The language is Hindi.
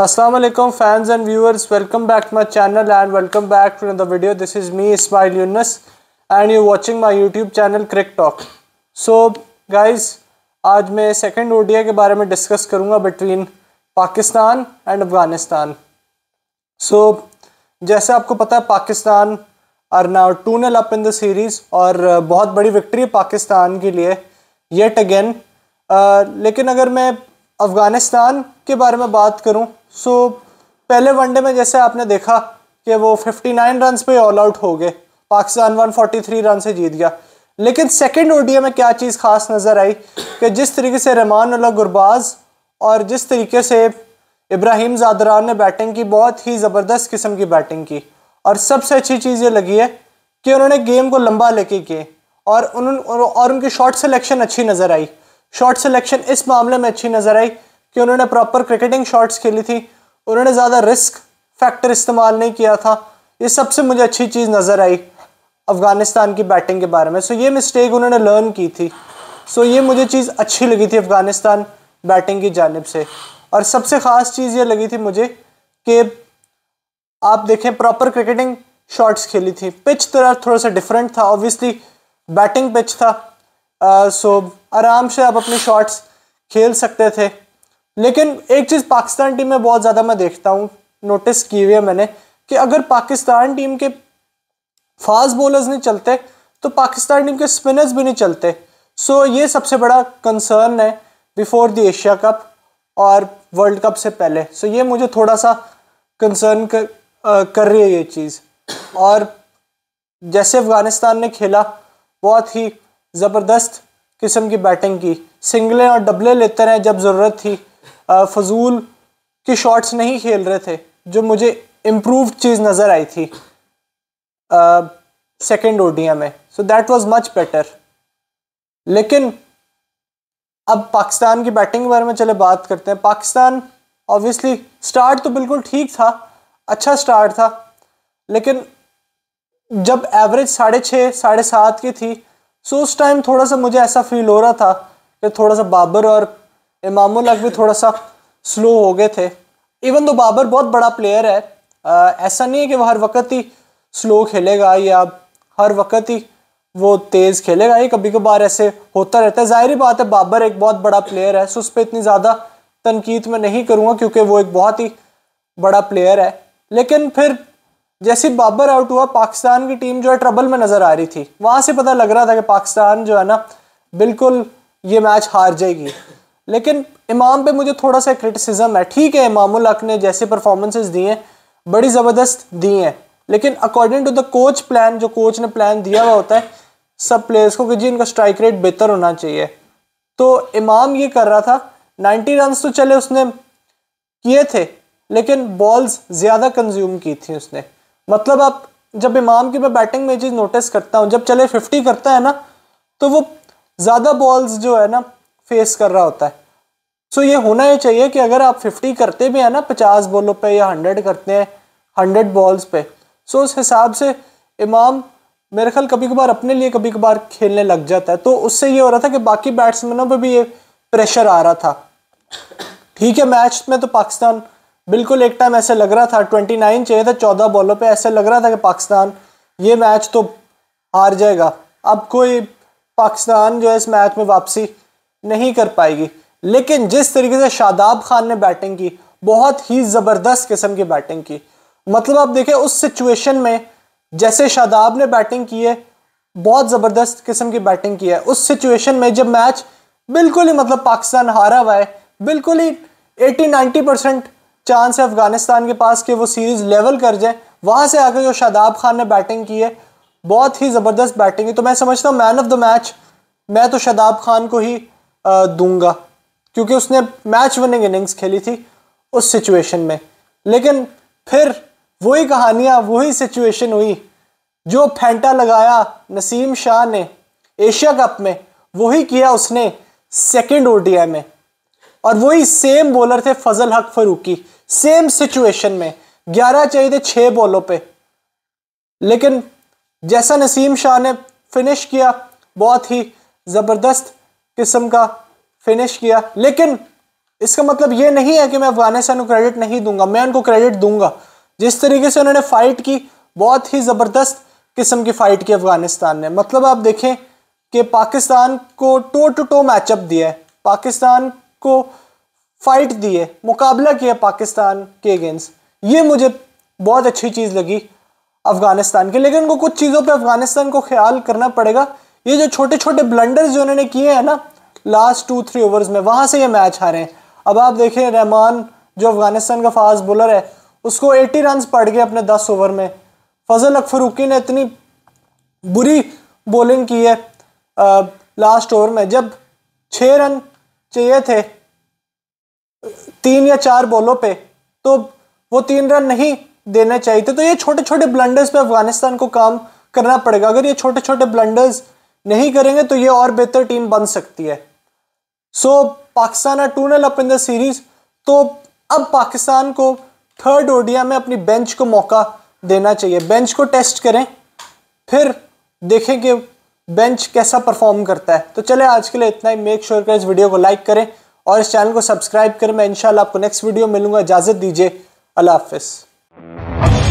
Aslam fans and viewers welcome back to my channel and welcome back to the video this is me Ismail Younis and you watching my YouTube channel Crick Talk so guys आज मैं सेकेंड ओडिया के बारे में डिस्कस करूँगा between Pakistan and Afghanistan so जैसे आपको पता है Pakistan are now two nil up in the series और बहुत बड़ी विक्ट्री है पाकिस्तान के लिए येट अगेन लेकिन अगर मैं अफ़गानिस्तान के बारे में बात करूं सो पहले वनडे में जैसे आपने देखा कि वो 59 रन पे ऑल आउट हो गए पाकिस्तान 143 रन से जीत गया लेकिन सेकेंड ओडीए में क्या चीज़ खास नज़र आई कि जिस तरीके से रहमान अला गुरबाज और जिस तरीके से इब्राहिम जादरान ने बैटिंग की बहुत ही ज़बरदस्त किस्म की बैटिंग की और सबसे अच्छी चीज़ ये लगी है कि उन्होंने गेम को लंबा लेके किए और उन और उनकी शॉट सेलेक्शन अच्छी नज़र आई शॉट सिलेक्शन इस मामले में अच्छी नज़र आई कि उन्होंने प्रॉपर क्रिकेटिंग शॉट्स खेली थी उन्होंने ज़्यादा रिस्क फैक्टर इस्तेमाल नहीं किया था ये सबसे मुझे अच्छी चीज़ नज़र आई अफ़गानिस्तान की बैटिंग के बारे में सो ये मिस्टेक उन्होंने लर्न की थी सो ये मुझे चीज़ अच्छी लगी थी अफ़गानिस्तान बैटिंग की जानब से और सबसे ख़ास चीज़ ये लगी थी मुझे कि आप देखें प्रॉपर क्रिकेटिंग शॉट्स खेली थी पिच तरह तो थोड़ा सा डिफरेंट था ऑब्वियसली बैटिंग पिच था सो uh, so, आराम से आप अपने शॉट्स खेल सकते थे लेकिन एक चीज़ पाकिस्तान टीम में बहुत ज़्यादा मैं देखता हूँ नोटिस की हुई है मैंने कि अगर पाकिस्तान टीम के फास्ट बॉलर्स नहीं चलते तो पाकिस्तान टीम के स्पिनर्स भी नहीं चलते सो so, ये सबसे बड़ा कंसर्न है बिफोर द एशिया कप और वर्ल्ड कप से पहले सो so, ये मुझे थोड़ा सा कंसर्न कर, कर रही है ये चीज़ और जैसे अफ़गानिस्तान ने खेला बहुत ही ज़बरदस्त किस्म की बैटिंग की सिंगलें और डबले लेते रहे जब ज़रूरत थी फजूल के शॉट्स नहीं खेल रहे थे जो मुझे इम्प्रूव चीज़ नज़र आई थी सेकेंड ओडिया में so that was much better लेकिन अब पाकिस्तान की बैटिंग के बारे में चले बात करते हैं पाकिस्तान ऑब्वियसली स्टार्ट तो बिल्कुल ठीक था अच्छा स्टार्ट था लेकिन जब एवरेज साढ़े छः साढ़े सात की थी सो उस टाइम थोड़ा सा मुझे ऐसा फील हो रहा था कि थोड़ा सा बाबर और इमामुल हक भी थोड़ा सा स्लो हो गए थे इवन तो बाबर बहुत बड़ा प्लेयर है आ, ऐसा नहीं है कि वह हर वक्त ही स्लो खेलेगा या हर वक्त ही वो तेज़ खेलेगा ये कभी कभार ऐसे होता रहता है ज़ाहिर बात है बाबर एक बहुत बड़ा प्लेयर है सो उस पर इतनी ज़्यादा तनकीद में नहीं करूँगा क्योंकि वो एक बहुत ही बड़ा प्लेयर है लेकिन फिर जैसे बाबर आउट हुआ पाकिस्तान की टीम जो है ट्रबल में नज़र आ रही थी वहाँ से पता लग रहा था कि पाकिस्तान जो है ना बिल्कुल ये मैच हार जाएगी लेकिन इमाम पे मुझे थोड़ा सा क्रिटिसिज्म है ठीक है इमामुल हक ने जैसे परफॉर्मेंसेस दी हैं बड़ी ज़बरदस्त दी हैं लेकिन according to the coach plan जो कोच ने प्लान दिया हुआ होता है सब प्लेयर्स को कि जी इनका स्ट्राइक रेट बेहतर होना चाहिए तो इमाम ये कर रहा था नाइन्टी रन तो चले उसने किए थे लेकिन बॉल्स ज़्यादा कंज्यूम की थी उसने मतलब आप जब इमाम की मैं बैटिंग में चीज़ नोटिस करता हूँ जब चले फिफ्टी करता है ना तो वो ज़्यादा बॉल्स जो है ना फेस कर रहा होता है सो ये होना ही चाहिए कि अगर आप फिफ्टी करते भी हैं ना पचास बॉलों पे या हंड्रेड करते हैं हंड्रेड बॉल्स पे सो उस हिसाब से इमाम मेरे ख्याल कभी कभार अपने लिए कभी कभार खेलने लग जाता है तो उससे ये हो रहा था कि बाकी बैट्समैनों पर भी ये प्रेशर आ रहा था ठीक है मैच में तो पाकिस्तान बिल्कुल एक टाइम ऐसे लग रहा था ट्वेंटी नाइन चाहिए था चौदह बॉलों पे ऐसे लग रहा था कि पाकिस्तान ये मैच तो हार जाएगा अब कोई पाकिस्तान जो है इस मैच में वापसी नहीं कर पाएगी लेकिन जिस तरीके से शादाब खान ने बैटिंग की बहुत ही ज़बरदस्त किस्म की बैटिंग की मतलब आप देखें उस सिचुएशन में जैसे शादाब ने बैटिंग की है बहुत ज़बरदस्त किस्म की बैटिंग की है उस सिचुएशन में जब मैच बिल्कुल ही मतलब पाकिस्तान हारा हुआ है बिल्कुल ही 80-90 परसेंट चांस है अफगानिस्तान के पास कि वो सीरीज़ लेवल कर जाए वहां से आकर जो शादाब खान ने बैटिंग की है बहुत ही ज़बरदस्त बैटिंग है तो मैं समझता हूँ मैन ऑफ द मैच मैं तो शादाब खान को ही दूंगा क्योंकि उसने मैच विनिंग इनिंग्स खेली थी उस सिचुएशन में लेकिन फिर वही कहानियां वही सिचुएशन हुई जो फेंटा लगाया नसीम शाह ने एशिया कप में वही किया उसने सेकेंड ओ में और वही सेम बॉलर थे फजल हक फरूकी सेम सिचुएशन में ग्यारह चाहिए थे छः बॉलों पे लेकिन जैसा नसीम शाह ने फिनिश किया बहुत ही ज़बरदस्त किस्म का फिनिश किया लेकिन इसका मतलब ये नहीं है कि मैं अफगानिस्तान को क्रेडिट नहीं दूंगा मैं उनको क्रेडिट दूंगा जिस तरीके से उन्होंने फ़ाइट की बहुत ही ज़बरदस्त किस्म की फ़ाइट की अफगानिस्तान ने मतलब आप देखें कि पाकिस्तान को टो टू टो मैचअप दिया है पाकिस्तान को फाइट दिए मुकाबला किया पाकिस्तान के अगेंस्ट ये मुझे बहुत अच्छी चीज़ लगी अफगानिस्तान की लेकिन उनको कुछ चीज़ों पे अफगानिस्तान को ख्याल करना पड़ेगा ये जो छोटे छोटे ब्लंडर्स जो उन्होंने किए हैं ना लास्ट टू थ्री ओवर्स में वहाँ से ये मैच हारे हैं अब आप देखें रहमान जो अफगानिस्तान का फास्ट बॉलर है उसको एटी रन पड़ गए अपने दस ओवर में फजल अकफरूकी ने इतनी बुरी बॉलिंग की है आ, लास्ट ओवर में जब छः रन चाहिए थे तीन या चार बॉलों पे तो वो तीन रन नहीं देने चाहिए थे तो ये छोटे छोटे ब्लंडर्स पे अफगानिस्तान को काम करना पड़ेगा अगर ये छोटे छोटे ब्लंडर्स नहीं करेंगे तो ये और बेहतर टीम बन सकती है so Pakistan are two nil up in the series तो अब पाकिस्तान को थर्ड ओडिया में अपनी बेंच को मौका देना चाहिए बेंच को टेस्ट करें फिर देखें कि बेंच कैसा परफॉर्म करता है तो चले आज के लिए इतना ही मेक श्योर sure कर इस वीडियो को लाइक करें और इस चैनल को सब्सक्राइब करें मैं इंशाल्लाह आपको नेक्स्ट वीडियो मिलूंगा इजाज़त दीजिए अल्लाह हाफिज़